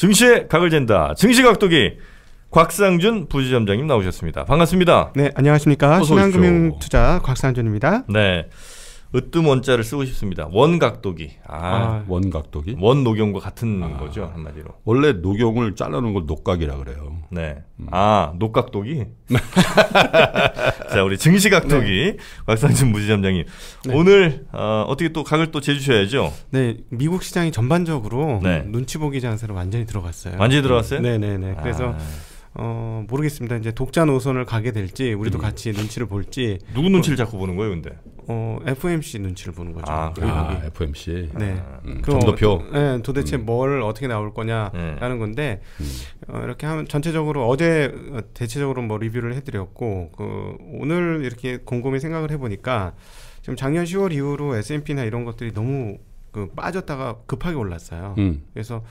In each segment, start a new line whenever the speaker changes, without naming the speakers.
증시의 각을 잰다. 증시각도기 곽상준 부지점장님 나오셨습니다. 반갑습니다. 네, 안녕하십니까.
신한금융투자 곽상준입니다.
네. 으뜸 원자를 쓰고 싶습니다. 원각도기. 아, 아 원각도기? 원노경과 같은 아, 거죠 한마디로. 원래 녹용을 잘라놓은 걸 녹각이라 그래요. 네. 음. 아 녹각도기. 자 우리 증시각도기 네. 곽상진 무지점장님 네. 오늘 어, 어떻게 또 각을 또 재주셔야죠.
네. 미국 시장이 전반적으로 네. 눈치 보기 장세로 완전히 들어갔어요. 완전히 들어갔어요? 네네네. 네, 네. 아. 그래서 아. 어 모르겠습니다. 이제 독자 노선을 가게 될지 우리도 음. 같이 눈치를 볼지 누구 눈치를 자꾸 보는 거예요, 근데? 어 FMC 눈치를 보는
거죠. 아, 여기, 그 아 FMC. 네. 아, 음,
점도표. 네, 도대체 음. 뭘 어떻게 나올 거냐라는 네. 건데 음. 어, 이렇게 하면 전체적으로 어제 대체적으로 뭐 리뷰를 해드렸고 그 오늘 이렇게 곰곰이 생각을 해보니까 지금 작년 10월 이후로 S&P나 이런 것들이 너무 그 빠졌다가 급하게 올랐어요. 음. 그래서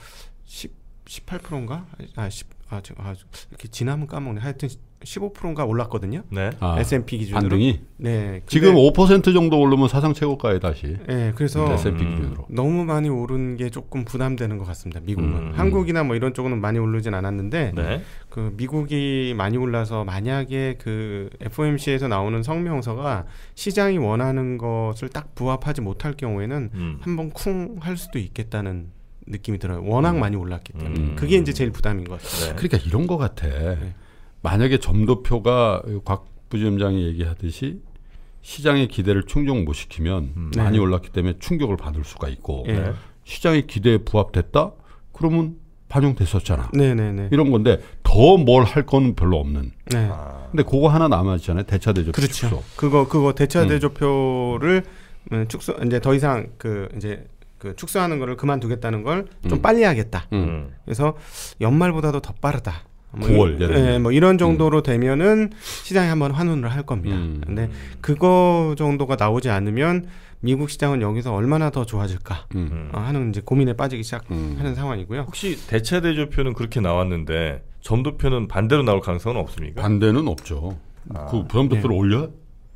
10 18%인가? 아, 10 아, 저, 아 이렇게 지나면 까먹네. 하여튼 15%인가 올랐거든요. 네. 아, S&P 기준으로. 반등이. 네. 지금
5% 정도 오르면 사상 최고가에 다시. 네. 그래서 음, S&P 기준으로
너무 많이 오른 게 조금 부담되는 것 같습니다. 미국은 음. 한국이나 뭐 이런 쪽은 많이 오르진 않았는데 네. 그 미국이 많이 올라서 만약에 그 FOMC에서 나오는 성명서가 시장이 원하는 것을 딱 부합하지 못할 경우에는 음. 한번 쿵 할 수도 있겠다는 느낌이 들어요. 워낙 음. 많이 올랐기
때문에 음. 그게 이제 제일 부담인 것 같아요. 네. 그러니까 이런 것 같아. 네. 만약에 점도표가 곽 부지점장이 얘기하듯이 시장의 기대를 충족 못 시키면 음. 네. 많이 올랐기 때문에 충격을 받을 수가 있고 예. 시장의 기대에 부합됐다 그러면 반영됐었잖아. 네네네. 네, 이런 건데 더 뭘 할 건 별로 없는. 네. 아. 근데 그거 하나 남아 있잖아요. 대차 대조표 그렇죠. 축소.
그거 그거 대차 대조표를 음. 축소 이제 더 이상 그 이제 그 축소하는 거를 그만두겠다는 걸좀 음. 빨리 하겠다. 음. 그래서 연말보다도 더 빠르다. 뭐 9월 예 예, 뭐 이런 정도로 음. 되면은 시장에 한번 환원을 할 겁니다. 음. 근데 그거 정도가 나오지 않으면 미국 시장은 여기서 얼마나 더 좋아질까 음. 어, 하는 이제 고민에 빠지기
시작하는 음.
상황이고요. 혹시
대체 대조표는 그렇게 나왔는데 점도표는 반대로 나올
가능성은 없습니까? 반대는 없죠. 아. 그 부담도표를 네. 올려?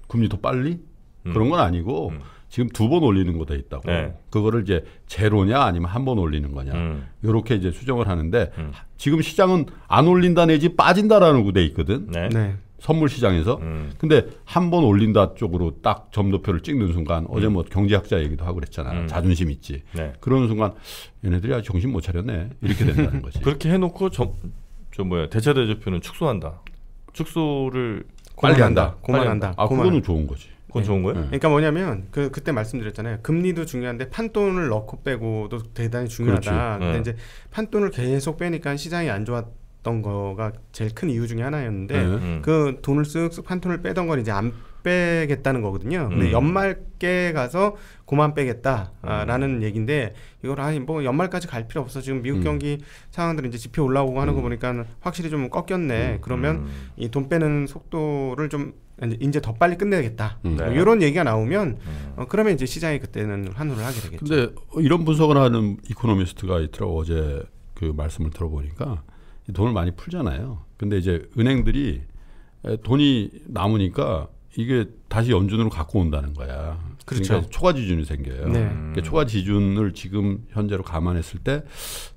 금리 더 빨리? 음. 그런 건 아니고 음. 지금 두 번 올리는 거돼 있다고. 네. 그거를 이제 제로냐 아니면 한 번 올리는 거냐. 음. 요렇게 이제 수정을 하는데 음. 지금 시장은 안 올린다 내지 빠진다라는 구돼 있거든. 네. 네. 선물 시장에서. 음. 근데 한 번 올린다 쪽으로 딱 점도표를 찍는 순간 어제 음. 뭐 경제학자 얘기도 하고 그랬잖아. 음. 자존심 있지. 네. 그런 순간 얘네들이 아직 정신 못 차렸네. 이렇게 된다는 거지. 그렇게 해 놓고 저, 저 뭐야? 대차 대조표는 축소한다.
축소를 빨리 한다. 고만한다. 아, 그거는 좋은 거지.
그건 네. 좋은 거예요? 네. 그러니까
뭐냐면 그 그때 말씀드렸잖아요. 금리도 중요한데 판돈을 넣고 빼고도 대단히 중요하다. 그렇지. 근데 네. 이제 판돈을 계속 빼니까 시장이 안 좋았. 던 거가 제일 큰 이유 중에 하나였는데 음. 음. 그 돈을 쓱쓱 판돈을 빼던 걸 이제 안 빼겠다는 거거든요. 근데 음. 연말께 가서 고만 빼겠다라는 음. 얘기인데 이걸 아니 뭐 연말까지 갈 필요 없어 지금 미국 음. 경기 상황들 이제 지표 올라오고 하는 거 음. 보니까 확실히 좀 꺾였네. 그러면 이 돈 빼는 속도를 좀 이제 더 빨리 끝내야겠다. 음. 뭐 네. 이런 얘기가 나오면 음. 어, 그러면 이제 시장이 그때는 환호를 하게 되겠죠. 근데
이런 분석을 하는 이코노미스트가 있더라고 어제 그 말씀을 들어보니까 돈을 많이 풀잖아요. 근데 이제 은행들이 돈이 남으니까 이게 다시 연준으로 갖고 온다는 거야. 그렇죠. 그러니까 초과 지준이 생겨요. 네. 그러니까 초과 지준을 지금 현재로 감안했을 때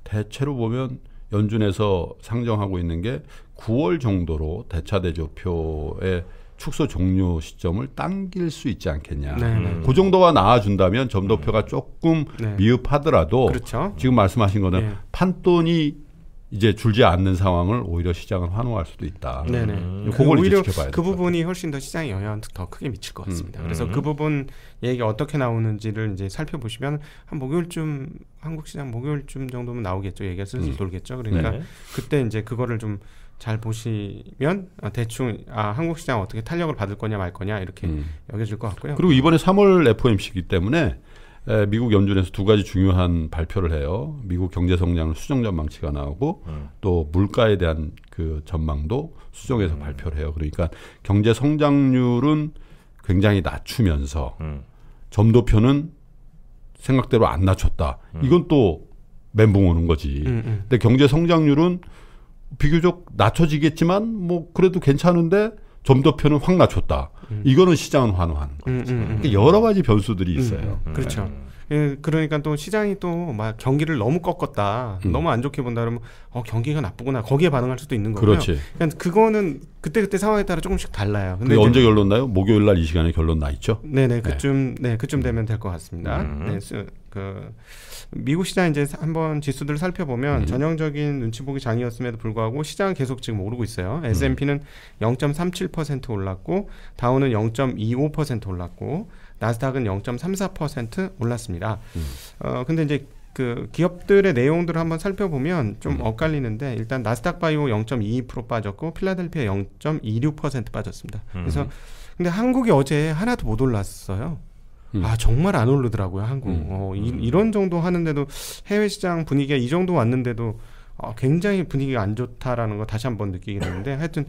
대체로 보면 연준에서 상정하고 있는 게 9월 정도로 대차 대조표에 축소 종료 시점을 당길 수 있지 않겠냐. 네네. 네. 그 정도가 나아준다면 점도표가 네. 조금 네. 미흡하더라도 그렇죠. 지금 말씀하신 거는 네. 판돈이 이제 줄지 않는 상황을 오히려 시장은 환호할 수도 있다. 네네. 네. 음. 그 그걸 오히려 그
부분이 훨씬 더 시장에 영향 을더 크게 미칠 것 같습니다. 음. 그래서 음. 그 부분 얘기 어떻게 나오는지를 이제 살펴보시면 한 목요일쯤 한국 시장 목요일쯤 정도면 나오겠죠. 얘기가 슬슬 음. 돌겠죠. 그러니까 네. 그때 이제 그거를 좀잘 보시면 아, 대충 아, 한국 시장 어떻게 탄력을 받을 거냐 말 거냐 이렇게 음. 여겨질 것 같고요. 그리고
이번에 3월 FOMC이기 때문에 에, 미국 연준에서 두 가지 중요한 발표를 해요. 미국 경제 성장 수정 전망치가 나오고 음. 또 물가에 대한 그 전망도 수정해서 음. 발표를 해요. 그러니까 경제 성장률은 굉장히 낮추면서 음. 점도표는 생각대로 안 낮췄다. 음. 이건 또 멘붕 오는 거지. 음, 근데 경제 성장률은 비교적 낮춰지겠지만 뭐 그래도 괜찮은데 점도표는 확 낮췄다. 음. 이거는 시장은 환호하는 거죠. 음, 음, 음. 그러니까 여러 가지 변수들이 있어요. 그렇죠. 네.
예, 그러니까 또 시장이 또 막 경기를 너무 꺾었다, 음. 너무 안 좋게 본다 그러면 어 경기가 나쁘구나 거기에 반응할 수도 있는 거고요. 그렇지. 그러 그러니까 그거는 그때 그때 상황에 따라 조금씩 달라요. 근데 언제
결론 나요? 목요일 날 이 시간에 결론 나 있죠? 네네
그쯤 네, 네 그쯤 네, 되면 될 것 같습니다. 음. 네, 그 미국 시장 이제 한번 지수들을 살펴보면 음. 전형적인 눈치 보기 장이었음에도 불구하고 시장은 계속 지금 오르고 있어요. 음. S&P는 음. 0.37% 올랐고 다우는 0.25% 올랐고 나스닥은 0.34% 올랐습니다. 음. 어 근데 이제 그 기업들의 내용들을 한번 살펴보면 좀 음. 엇갈리는데 일단 나스닥 바이오 0.22% 빠졌고 필라델피아 0.26% 빠졌습니다. 음. 그래서 근데 한국이 어제 하나도 못 올랐어요. 음. 아 정말 안 오르더라고요 한국. 음. 어, 이, 음. 이런 정도 하는데도 해외 시장 분위기가 이 정도 왔는데도 어, 굉장히 분위기가 안 좋다라는 거 다시 한번 느끼게 되는데 하여튼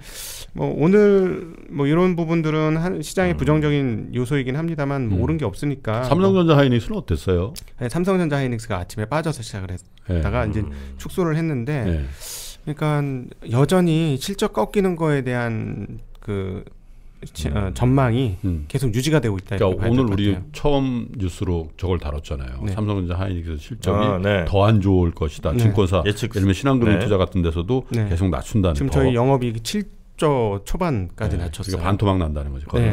뭐 오늘 뭐 이런 부분들은 한 시장의 음. 부정적인 요소이긴 합니다만 뭐 음. 오른 게 없으니까. 뭐
삼성전자 하이닉스는 어땠어요?
네, 삼성전자 하이닉스가 아침에 빠져서 시작을 했다가 네. 이제 음. 축소를 했는데. 네. 그러니까
여전히
실적 꺾이는 거에 대한 그 어, 전망이 음. 계속 유지가 되고 있다. 그러니까 오늘 우리 같아요.
처음 뉴스로 저걸 다뤘잖아요. 네. 삼성전자 하이닉스 실적이 아, 네. 더안 좋을 것이다. 네. 증권사 예측. 예를 들면 신한금융투자 네. 같은 데서도 네. 계속 낮춘다는. 지금 더. 저희
영업이 7조 초반까지 네. 낮췄어요. 그러니까 반토막 난다는 거죠. 네,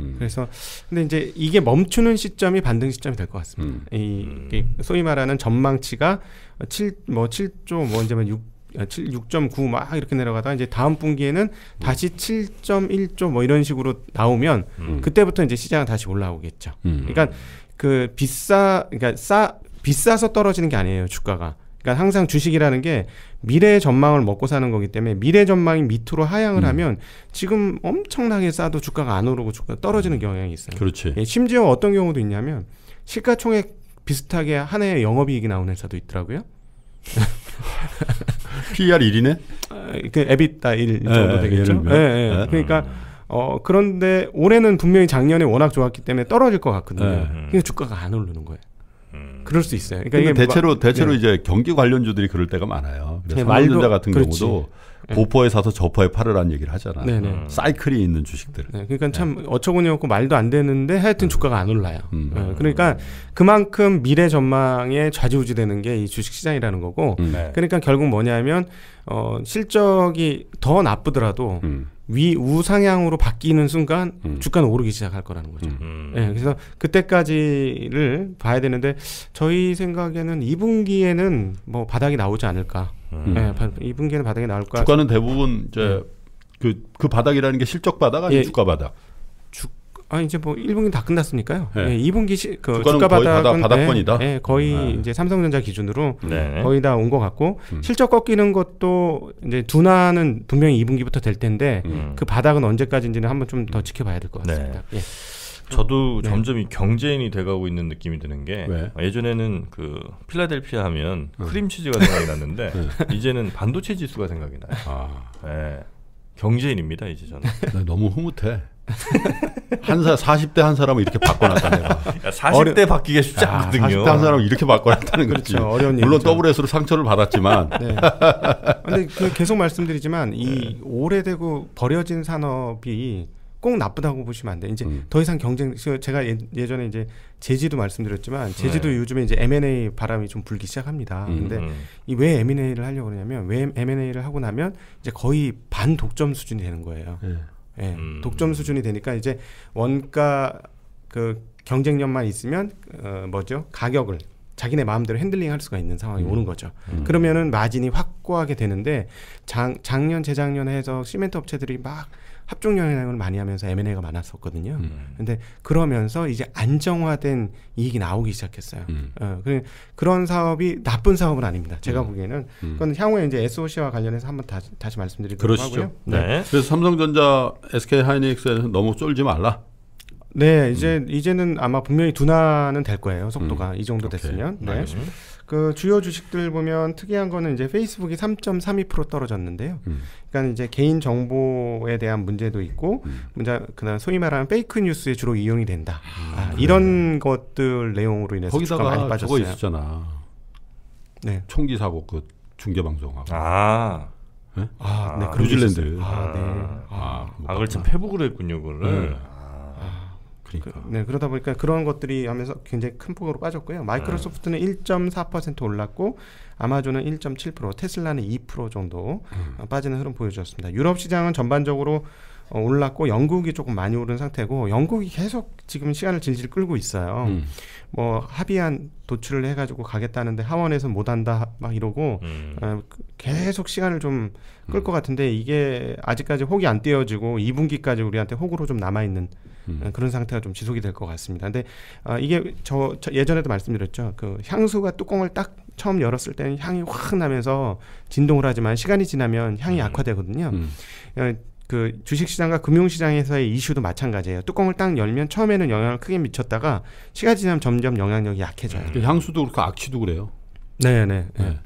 음. 그래서 근데 이제 이게 멈추는 시점이 반등 시점이 될 것 같습니다. 음. 이, 이, 소위 말하는 전망치가 7 뭐 7조 뭐 이제 6. 6.9막 아, 이렇게 내려가다가 이제 다음 분기에는 다시 7.1조 뭐 이런 식으로 나오면 음. 그때부터 이제 시장은 다시 올라오겠죠. 음. 그러니까 그 비싸 그러니까 싸 비싸서 떨어지는 게 아니에요 주가가. 그러니까 항상 주식이라는 게 미래의 전망을 먹고 사는 거기 때문에 미래 전망이 밑으로 하향을 음. 하면 지금 엄청나게 싸도 주가가 안 오르고 주가 가 떨어지는 경향이 있어요. 그렇지. 예, 심지어 어떤 경우도 있냐면 시가총액 비슷하게 한 해에 영업이익이 나오는 회사도 있더라고요. PER 1이네? 그 에비타 1 예, 정도 예, 되겠죠. 예, 예, 예. 그러니까 어, 그런데 올해는 분명히 작년에 워낙 좋았기 때문에 떨어질 것 같거든요. 네. 그러니 주가가 안 오르는 거예요. 음. 그럴 수 있어요. 그러니까 뭐 대체로 대체로 네.
이제 경기 관련주들이 그럴 때가 많아요. 그래서 네, 삼성전자 같은 그렇지. 경우도 예. 보포에 사서 저퍼에 팔으라는 얘기를 하잖아. 네네. 음. 사이클이 있는 주식들.
네, 그러니까 네. 참 네. 어처구니 없고 말도 안 되는데 하여튼 음. 주가가 안 올라요. 음. 네, 그러니까 그만큼 미래 전망에 좌지우지되는 게 이 주식 시장이라는 거고. 음. 네. 그러니까 결국 뭐냐면 어, 실적이 더 나쁘더라도 음. 위 우상향으로 바뀌는 순간 음. 주가는 오르기 시작할 거라는 거죠. 음. 음. 네, 그래서 그때까지를 봐야 되는데 저희 생각에는 2분기에는 뭐 바닥이 나오지 않을까. 음. 네, 예, 이 분기에는 바닥이 나올 거야. 주가는
대부분 이제 그그 예. 그 바닥이라는 게 실적 바닥 아니 예. 주가 바닥.
주, 아 이제 뭐 1분기 다 끝났으니까요. 네. 예, 2분기 예, 시, 그 주가 바닥은 바닥, 권이다 예, 예, 거의 네. 이제 삼성전자 기준으로 네. 거의 다 온 것 같고 음. 실적 꺾이는 것도 이제 둔화는 분명히 2분기부터 될 텐데 음. 그 바닥은 언제까지인지는 한번 좀 더 지켜봐야 될것 네. 같습니다. 예.
네. 저도 네. 점점 경제인이 돼가고 있는 느낌이 드는 게 왜? 예전에는 그 필라델피아 하면 음. 네. 크림치즈가 생각이 났는데 네. 이제는 반도체 지수가 생각이 나요. 아. 네. 경제인입니다 이제 저는. 너무 흐뭇해.
한사 40대 한 사람을 이렇게 바꿔놨다 내가. 40대 어려... 바뀌기 쉽지 않거든요. 40대 한 사람을 이렇게 바꿔놨다는 거지. 그렇죠, 물론 WS로 상처를 받았지만. 네. 근데 그
계속 말씀드리지만 이 네. 오래되고 버려진 산업이 꼭 나쁘다고 보시면 안 돼. 이제 음. 더 이상 경쟁 제가 예, 전에 이제 제지도 말씀드렸지만 네. 제지도 네. 요즘에 이제 M&A 바람이 좀 불기 시작합니다. 음. 근데 음. 이왜 M&A를 하려고 그러냐면 왜 M&A를 하고 나면 이제 거의 반 독점 수준이 되는 거예요. 네. 예. 네. 음. 독점 수준이 되니까 이제 원가 그 경쟁력만 있으면 어, 뭐죠 가격을 자기네 마음대로 핸들링 할 수가 있는 상황이 음. 오는 거죠. 음. 그러면은 마진이 확고하게 되는데 장, 작년 재작년에 해서 시멘트 업체들이 막 합종 영향을 많이 하면서 M&A가 많았었거든요. 음. 근데 그러면서 이제 안정화된 이익이 나오기 시작했어요. 음. 어, 그런 사업이 나쁜 사업은 아닙니다. 제가 음. 보기에는 음. 그건 향후에 이제 SOC와 관련해서 한번 다시, 다시 말씀드리도록 그러시죠. 하고요. 네.
네. 그래서 삼성전자, SK 하이닉스에는 너무 쫄지 말라.
네, 이제 음. 이제는 아마 분명히 둔화는 될 거예요. 속도가 음. 이 정도 됐으면. 오케이. 네. 알겠습니그 네. 주요 주식들 보면 특이한 거는 이제 페이스북이 3.32% 떨어졌는데요. 음. 그러니까 이제 개인 정보에 대한 문제도 있고, 음. 문제 그다음 소위 말하는 페이크 뉴스에 주로 이용이 된다. 아, 아, 이런 것들 내용으로 인해서 거기다가 많이 빠졌어요. 저거 있었잖아.
네. 총기 사고 그 중계 방송하고. 아. 네? 아, 네, 아, 뉴질랜드. 아, 네. 아, 네. 아, 아 그걸 참 페북으로 했군요, 그걸. 네.
그러니까. 그, 네, 그러다 보니까 그런 것들이 하면서 굉장히 큰 폭으로 빠졌고요. 마이크로소프트는 음. 1.4% 올랐고 아마존은 1.7%, 테슬라는 2% 정도 음. 어, 빠지는 흐름 보여주었습니다. 유럽 시장은 전반적으로 어, 올랐고 영국이 조금 많이 오른 상태고 영국이 계속 지금 시간을 질질 끌고 있어요. 음. 뭐 합의안 도출을 해가지고 가겠다는데 하원에서 못한다 막 이러고 음. 어, 계속 시간을 좀 끌것 음. 같은데 이게 아직까지 혹이 안 떼어지고 2분기까지 우리한테 혹으로 좀 남아 있는 음. 그런 상태가 좀 지속이 될 것 같습니다. 근데 아, 이게 저, 저 예전에도 말씀드렸죠. 그 향수가 뚜껑을 딱 처음 열었을 때는 향이 확 나면서 진동을 하지만 시간이 지나면 향이 약화되거든요. 음. 그 주식시장과 금융시장에서의 이슈도 마찬가지예요. 뚜껑을 딱 열면 처음에는 영향을 크게 미쳤다가 시간이 지나면 점점 영향력이 약해져요. 음. 향수도 그렇고 악취도 그래요. 네네. 네.
네.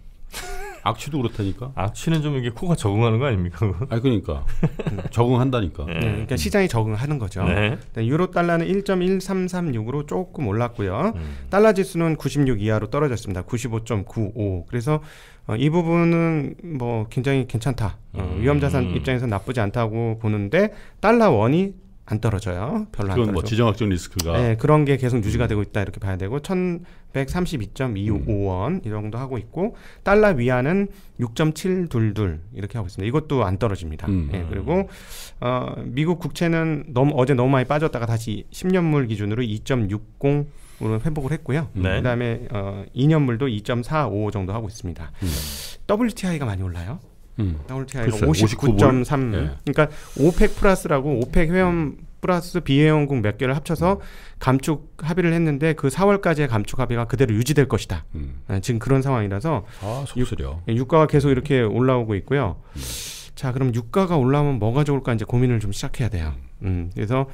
악취도 그렇다니까. 악취는 좀 이게 코가 적응하는 거 아닙니까? 아 그러니까 적응한다니까. 네. 네, 그러니까 시장이 적응하는 거죠. 네.
네, 유로 달러는 1.1336으로 조금 올랐고요. 음. 달러 지수는 96 이하로 떨어졌습니다. 95.95. 그래서 어, 이 부분은 뭐 굉장히 괜찮다. 어, 음. 위험 자산 음. 입장에서 나쁘지 않다고 보는데 달러 원이 안 떨어져요. 별로 안 뭐 떨어져. 뭐 지정학적 리스크가 네, 그런 게 계속 유지가 음. 되고 있다 이렇게 봐야 되고 1132.25원 음. 이 정도 하고 있고 달러 위안은 6.722 이렇게 하고 있습니다. 이것도 안 떨어집니다. 음. 네, 그리고 어, 미국 국채는 너무 어제 너무 많이 빠졌다가 다시 10년물 기준으로 2.60으로 회복을 했고요. 음. 네. 그다음에 어, 2년물도 2.45 정도 하고 있습니다. 음. WTI가 많이 올라요. 음. 사울가 59.3. 뭐, 예. 그러니까 오펙 플러스라고 오펙 회원 플러스 비회원국 몇 개를 합쳐서 음. 감축 합의를 했는데 그 4월까지의 감축 합의가 그대로 유지될 것이다. 음. 네, 지금 그런 상황이라서
아,
속쓰려.
예, 유가가 계속 이렇게 음. 올라오고 있고요. 음. 자, 그럼 유가가 올라오면 뭐가 좋을까 이제 고민을 좀 시작해야 돼요. 음, 음 그래서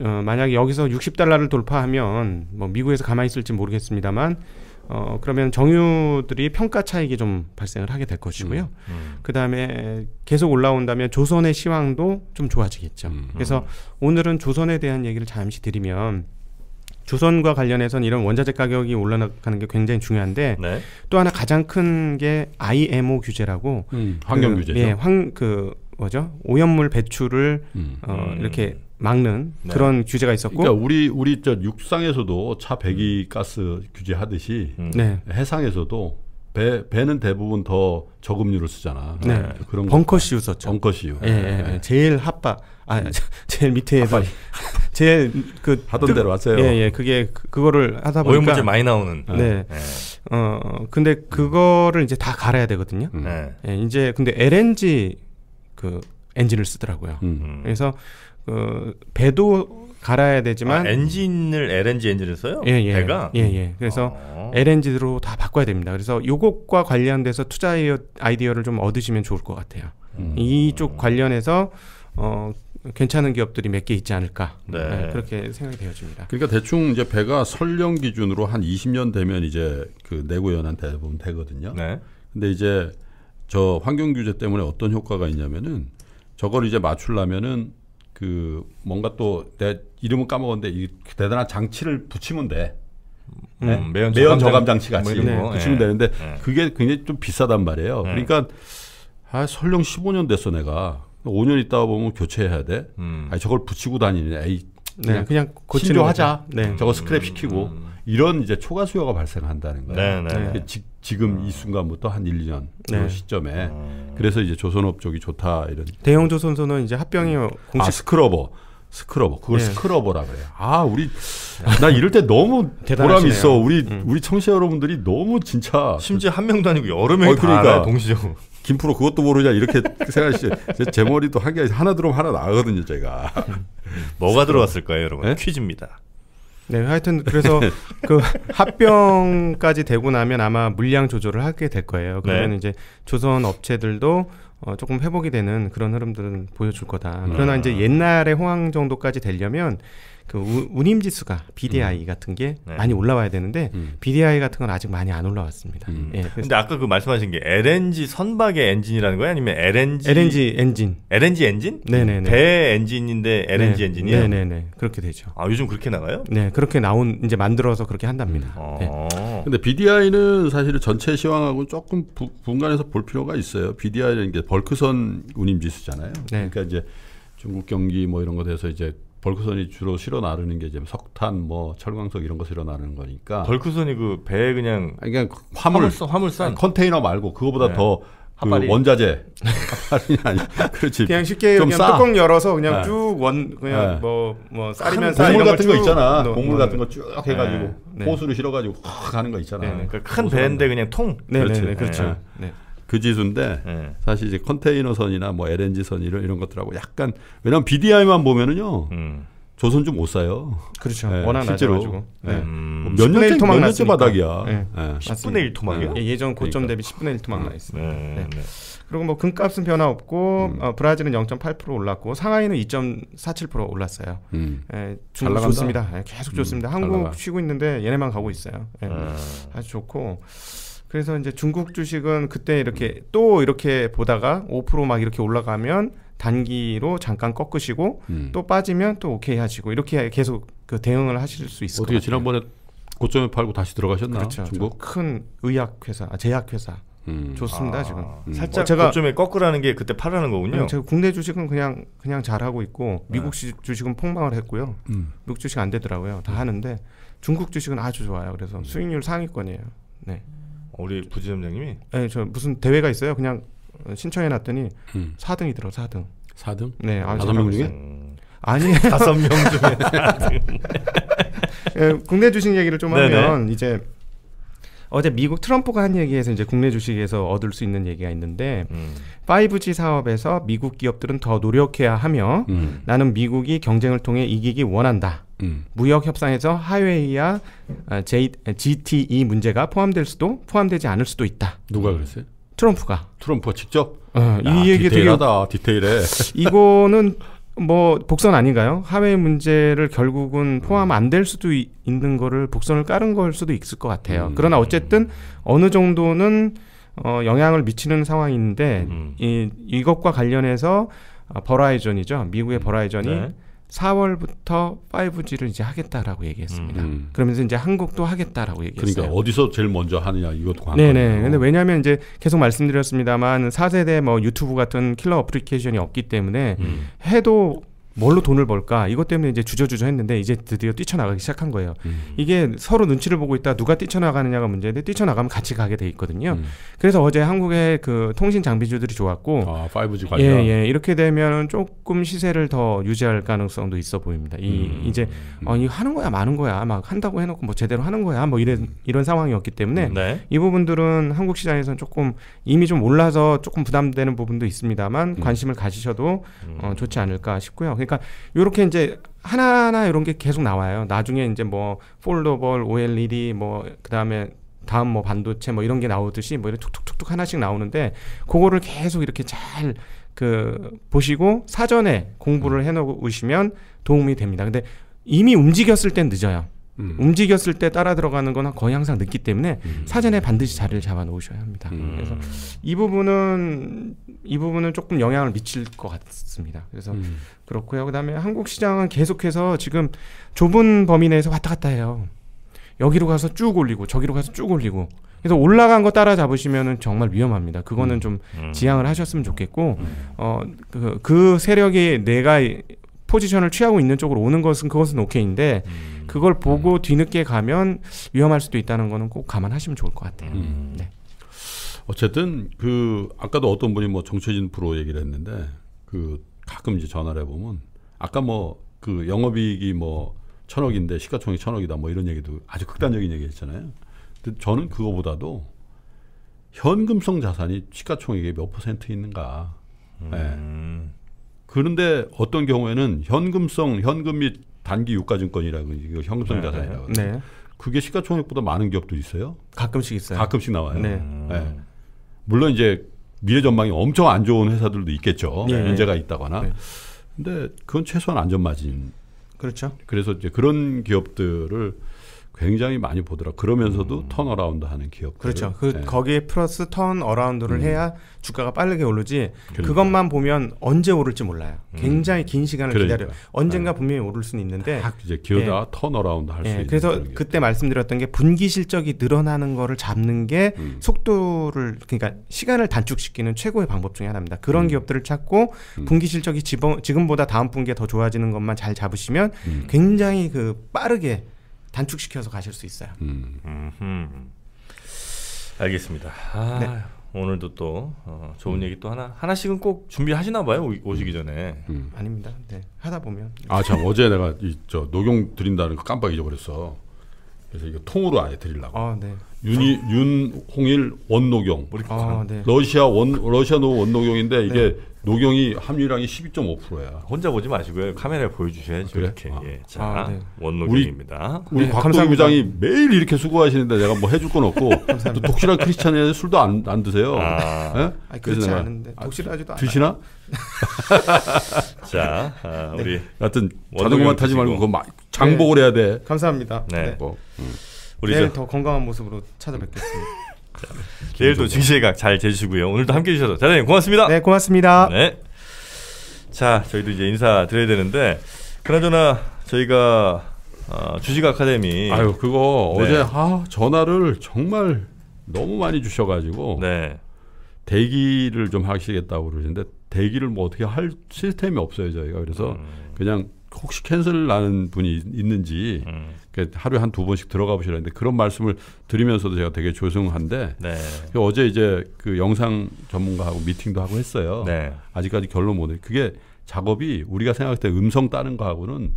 어, 만약에 여기서 60달러를 돌파하면 뭐 미국에서 가만히 있을지 모르겠습니다만 어 그러면 정유들이 평가 차익이 좀 발생을 하게 될 것이고요. 음, 음. 그 다음에 계속 올라온다면 조선의 시황도 좀 좋아지겠죠. 음, 음, 그래서 오늘은 조선에 대한 얘기를 잠시 드리면 조선과 관련해서는 이런 원자재 가격이 올라가는 게 굉장히 중요한데 네. 또 하나 가장 큰 게 IMO 규제라고 음, 그 환경 규제죠. 예, 황그 뭐죠 오염물 배출을 음. 어 이렇게 막는 네. 그런 규제가 있었고 그러니까 우리
우리 저 육상에서도 차 배기 가스 규제하듯이 음. 네. 네. 해상에서도 배 배는 대부분 더 저금류를 쓰잖아. 네. 네. 그런 벙커시유 썼죠. 벙커시유. 예, 예, 네. 예. 제일 핫바 아 음. 제일 밑에서 제일 그 하던 대로 왔어요. 예,
예. 그게 그, 그거를 하다 보니까 오염 많이 나오는. 네. 네. 어 근데 그거를 이제 다 갈아야 되거든요. 음. 네. 예, 이제 근데 LNG 그 엔진을 쓰더라고요. 음 그래서 어, 배도 갈아야 되지만 아, 엔진을
LNG 엔진을 써요? 예, 예. 배가? 예, 예. 그래서 아.
LNG로 다 바꿔야 됩니다. 그래서 요것과 관련돼서 투자 아이디어를 좀 얻으시면 좋을 것 같아요. 음. 이쪽 관련해서 어
괜찮은 기업들이 몇 개 있지 않을까
네. 네, 그렇게 생각이 되어집니다.
그러니까 대충 이제 배가 설령 기준으로 한 20년 되면 이제 그 내구 연한대 보면 되거든요. 네. 근데 이제 저 환경 규제 때문에 어떤 효과가 있냐면은 저걸 이제 맞추려면은 그 뭔가 또 내 이름은 까먹었는데 이 대단한 장치를 붙이면 돼. 음, 네? 음, 매연, 매연 저감, 장치 같이 뭐 붙이면 네. 되는데 네. 그게 굉장히 좀 비싸단 말이에요. 네. 그러니까 아, 설령 15년 됐어 내가 5년 있다 보면 교체해야 돼. 음. 아니 저걸 붙이고 다니니. 에이 네, 그냥, 그냥 고치려하자 네. 저거 스크랩 시키고. 음. 이런 이제 초과 수요가 발생한다는 거예요. 네, 네, 네. 지, 금이 음. 순간부터 한 1, 2년 네. 시점에 음. 그래서 이제 조선업 쪽이 좋다 이런
대형 조선소는
이제 합병이 음. 공식 아, 스크러버 스크러버 그걸 네. 스크러버라 그래요. 아 우리 나 이럴 때 너무 보람 있어. 우리 음. 우리 청취자 여러분들이 너무 진짜 심지어 한 명도 아니고 여러 명이 어, 그러니까 동시적으로. 김프로 그것도 모르냐 이렇게 생각하시죠. 제, 머리도 한 개 하나 들어오면 하나 나거든요 제가. 뭐가
들어왔을까요 여러분? 네? 퀴즈입니다.
네, 하여튼 그래서 그 합병까지 되고 나면 아마 물량 조절을 하게 될 거예요. 네. 그러면 네. 이제 조선 업체들도 어, 조금 회복이 되는 그런 흐름들은 보여줄 거다. 그러나 아. 이제 옛날의 호황 정도까지 되려면 그 우, 운임 지수가 BDI
음. 같은 게 네. 많이 올라와야
되는데 음. BDI 같은 건 아직
많이 안 올라왔습니다.
음. 예, 데
아까 그 말씀하신 게 LNG 선박의 엔진이라는 거예요? 아니면 LNG LNG 엔진. LNG 엔진?
네네네. 배
엔진인데 LNG 네. 엔진이요? 네네네. 그렇게 되죠.
아, 요즘 그렇게 나가요?
네, 그렇게 나온 이제 만들어서 그렇게 한답니다. 음.
아. 근데 BDI는 사실 전체 시황하고는 조금 부, 분간해서 볼 필요가 있어요. BDI는 이제 벌크선 운임 지수잖아요. 네. 그러니까 이제 중국 경기 뭐 이런 거에 대해서 이제 벌크선이 주로 실어 나르는 게 이제 석탄, 뭐 철광석 이런 거 실어 나르는 거니까. 벌크선이 그배 그냥 아, 그냥 화물 화물선, 화물선. 컨테이너 말고 그거보다 네. 더그 원자재. 아니, 그렇지. 그냥 쉽게 좀 그냥 뚜껑 열어서 그냥 네. 쭉원 그냥 네. 뭐뭐 쌀이면 쌀 곡물 같은 거 있잖아. 넣, 곡물 같은 거쭉 네. 해가지고 네. 호수를 실어가지고 확 가는 거 있잖아. 네. 네. 그큰 배인데 그냥 통. 네, 그렇죠. 네, 그렇죠. 네. 그 지수인데 네. 사실 이제 컨테이너선이나 뭐 LNG선 이런 이런 것들하고 약간 왜냐면 BDI만 보면은요. 음. 조선 좀 못 사요. 그렇죠. 예, 예. 네, 워낙 실제로 네. 몇 년째 몇 났으니까. 바닥이야. 네. 네. 10분의 1 토막이요?
예, 예전 고점 그러니까. 대비 10분의 1 토막 음. 나 있습니다. 네, 네. 네. 그리고 뭐 금값은 변화 없고 음. 어, 브라질은 0.8% 올랐고 상하이는 2.47% 올랐어요. 음. 예, 중국 좋습니다. 예, 계속 음. 좋습니다. 한국 쉬고 있는데 얘네만 가고 있어요. 예. 음. 아주 좋고. 그래서 이제 중국 주식은 그때 이렇게 또 이렇게 보다가 5%막 이렇게 올라가면 단기로 잠깐 꺾으시고 음. 또 빠지면 또 오케이 하시고 이렇게 계속 그 대응을 하실 수 있을
어떻게 지난번에 고점에 팔고 다시 들어가셨나? 그렇죠. 중국
큰 의약 회사, 아, 제약 회사.
음. 좋습니다 아, 지금. 음. 살짝 어, 제가 고점에 꺾으라는 게 그때 팔라는 거군요. 제가
국내 주식은 그냥 그냥 잘하고 있고 네. 미국 네. 주식은 폭망을 했고요. 음. 미국 주식 안 되더라고요. 다 음. 하는데 중국 주식은 아주 좋아요. 그래서 수익률 상위권이에요. 네.
우리 부지점장님이?
네, 저 무슨 대회가 있어요. 그냥 신청해 놨더니 음. 4등이더라고 4등. 4등? 네, 아, 다섯 명 중에? 아니 다섯 명 중에. 예, 국내 주식 얘기를 좀 네네. 하면 이제 어제 미국 트럼프가 한 얘기에서 이제 국내 주식에서 얻을 수 있는 얘기가 있는데 음. 5G 사업에서 미국 기업들은 더 노력해야 하며 음. 나는 미국이 경쟁을 통해 이기기 원한다. 음. 무역 협상에서 하웨이와 J, 아, GTE 문제가 포함될 수도 포함되지 않을 수도 있다. 누가 그랬어요? 트럼프가.
트럼프가 직접. 어, 야, 이 얘기 디테일하다 되게, 디테일해.
이거는 뭐 복선 아닌가요? 하웨이 문제를 결국은 포함 안 될 수도 이, 있는 거를 복선을 깔은 걸 수도 있을 것 같아요. 음. 그러나 어쨌든 어느 정도는 어, 영향을 미치는 상황인데 음. 이, 이것과 관련해서 어, 버라이전이죠. 미국의 음. 버라이전이 네. 4월부터 5G를 이제 하겠다라고 얘기했습니다. 음. 그러면서 이제 한국도 하겠다라고 얘기했어요. 그러니까 어디서
제일 먼저 하느냐 이것도 관건이에요. 네네. 근데
왜냐하면 이제 계속 말씀드렸습니다만 4세대 뭐 유튜브 같은 킬러 어플리케이션이 없기 때문에 음. 해도 뭘로 돈을 벌까 이것 때문에 이제 주저주저 했는데 이제 드디어 뛰쳐나가기 시작한 거예요. 음. 이게 서로 눈치를 보고 있다 누가 뛰쳐나가느냐가 문제인데 뛰쳐나가면 같이 가게 돼 있거든요. 음. 그래서 어제 한국의 그 통신 장비주들이 좋았고 아, 5G 예, 예, 이렇게 되면 조금 시세를 더 유지할 가능성도 있어 보입니다. 이 음. 이제 어, 음. 이 하는 거야 마는 거야 막 한다고 해놓고 뭐 제대로 하는 거야 뭐 이런 이런 상황이었기 때문에 음, 네. 이 부분들은 한국 시장에서는 조금 이미 좀 올라서 조금 부담되는 부분도 있습니다만 음. 관심을 가지셔도 어, 좋지 않을까 싶고요. 그러니까 이렇게 이제 하나하나 이런 게 계속 나와요. 나중에 이제 뭐 폴더볼, OLED 뭐 그다음에 다음 뭐 반도체 뭐 이런 게 나오듯이 뭐 이렇게 툭툭툭툭 하나씩 나오는데 그거를 계속 이렇게 잘 그 보시고 사전에 공부를 해 놓으시면 도움이 됩니다. 근데 이미 움직였을 땐 늦어요. 음. 움직였을 때 따라 들어가는 거나 거의 항상 늦기 때문에 음. 사전에 반드시 자리를 잡아 놓으셔야 합니다. 음. 그래서 이 부분은 이 부분은 조금 영향을 미칠 것 같습니다. 그래서 음. 그렇고요. 그다음에 한국 시장은 계속해서 지금 좁은 범위 내에서 왔다 갔다 해요. 여기로 가서 쭉 올리고 저기로 가서 쭉 올리고 그래서 올라간 거 따라잡으시면은 정말 위험합니다. 그거는 음. 좀 음. 지양을 하셨으면 좋겠고 어그 그 세력이 내가 포지션을 취하고 있는 쪽으로 오는 것은 그것은 오케이인데 음. 그걸 보고 음. 뒤늦게 가면 위험할 수도 있다는 거는 꼭 감안하시면 좋을 것 같아요. 음. 네.
어쨌든 그 아까도 어떤 분이 뭐 정체진 프로 얘기를 했는데 그 가끔 이제 전화를 해보면 아까 뭐 그 영업이익이 뭐 천억인데 시가총액 천억이다 뭐 이런 얘기도 아주 극단적인 얘기했잖아요. 근데 저는 그거보다도 현금성 자산이 시가총액의몇 퍼센트 있는가. 예. 음. 네. 그런데 어떤 경우에는 현금성 현금 및 단기 유가증권이라고 이거 현금성 네, 네. 자산이라고 네. 그게 시가총액보다 많은 기업도 있어요. 가끔씩 있어요. 가끔씩 나와요. 네. 네. 물론 이제 미래 전망이 엄청 안 좋은 회사들도 있겠죠. 네. 문제가 있다거나. 네. 근데 그건 최소한 안전 마진. 그렇죠. 그래서 이제 그런 기업들을 굉장히 많이 보더라. 그러면서도 음. 턴어라운드 하는 기업. 그렇죠. 그 네.
거기에 플러스 턴어라운드를 음. 해야 주가가 빠르게 오르지. 그러니까. 그것만 보면 언제 오를지 몰라요. 음. 굉장히 긴 시간을 그러니까. 기다려. 언젠가 네. 분명히 오를 수는 있는데. 딱 이제 기어다 예.
턴어라운드 할수 예. 있는. 그래서
그때 말씀드렸던 게 분기 실적이 늘어나는 거를 잡는 게 음. 속도를 그러니까 시간을 단축시키는 최고의 방법 중에 하나입니다. 그런 음. 기업들을 찾고 분기 실적이 지금, 지금보다 다음 분기에 더 좋아지는 것만 잘 잡으시면 굉장히 그 빠르게 단축시켜서 가실 수 있어요.
음. 알겠습니다. 아, 네. 오늘도 또 어, 좋은 음. 얘기 또 하나 하나씩은 꼭 준비하시나 봐요 오, 음. 시기 전에. 음. 아닙니다. 네. 하다 보면. 아참
어제 내가 이 저 녹용 드린다는 거 그 깜빡 잊어버렸어. 그래서 이거 통으로 아예 드리려고. 아, 네. 윤이, 윤홍일 원노경. 아, 네. 러시아 원 러시아 노 원노경인데 네. 이게 네. 노경이 함유량이 12.5%야. 혼자 보지 마시고요. 카메라에 보여주셔야죠. 아, 그래? 이렇게. 아. 예. 자, 아, 네. 원노경입니다. 우리, 우리 곽도 부장이 매일 이렇게 수고하시는데 내가 뭐 해줄 건 없고 또 독실한 크리스찬에 술도 안, 안 드세요. 아, 예? 아, 아 네? 그렇지 않은데 독실하지도 아 드시나? 자, 우리 하여튼 자전만 타지 말고 그거 장복을 네. 해야 돼.
감사합니다. 네. 네. 뭐, 음. 우리 내일 더 건강한 모습으로 찾아뵙겠습니다. 자, 내일도
증시각잘 재주시고요. 오늘도 함께 해주셔서 대단히 고맙습니다. 네, 고맙습니다. 네. 자, 저희도 이제 인사 드려야 되는데 그나저나 저희가 어, 주식 아카데미.
아유, 그거 네. 어제 아, 전화를 정말 너무 많이 주셔가지고 네. 대기를 좀 하시겠다고 그러시는데 대기를 뭐 어떻게 할 시스템이 없어요 저희가 그래서 음. 그냥 혹시 캔슬 나는 분이 있는지 음. 그 하루에 한 두 번씩 들어가 보시라는데 그런 말씀을 드리면서도 제가 되게 조송한데 네. 그 어제 이제 그 영상 전문가하고 미팅도 하고 했어요. 네. 아직까지 결론 못 내. 그게 작업이 우리가 생각할 때 음성 따는 거하고는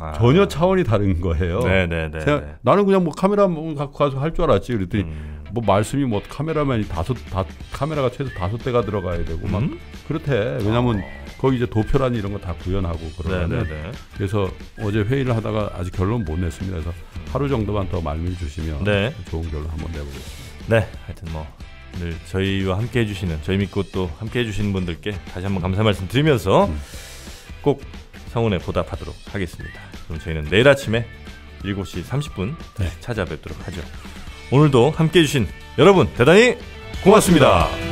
아. 전혀 차원이 다른 거예요. 네네네. 네, 네, 네. 나는 그냥 뭐카메라 뭐 갖고 가서 할 줄 알았지. 그랬더니 음. 뭐 말씀이 뭐 카메라만이 다섯 다 카메라가 최소 다섯 대가 들어가야 되고 막 음? 그렇대. 왜냐면 어. 거기 이제 도표란 이런 거 다 구현하고 그러면 그래서 어제 회의를 하다가 아직 결론 못 냈습니다. 그래서 음. 하루 정도만 더 말미 주시면 네. 좋은 결론 한번 내보겠습니다.
네, 하여튼 뭐. 늘 저희와 함께 해주시는 저희 믿고 또 함께 해주시는 분들께 다시 한번 감사 말씀 드리면서 음. 꼭 성원에 보답하도록 하겠습니다. 그럼 저희는 내일 아침에 7시 30분 네. 찾아뵙도록 하죠. 오늘도 함께 해주신 여러분 대단히
고맙습니다. 고맙습니다.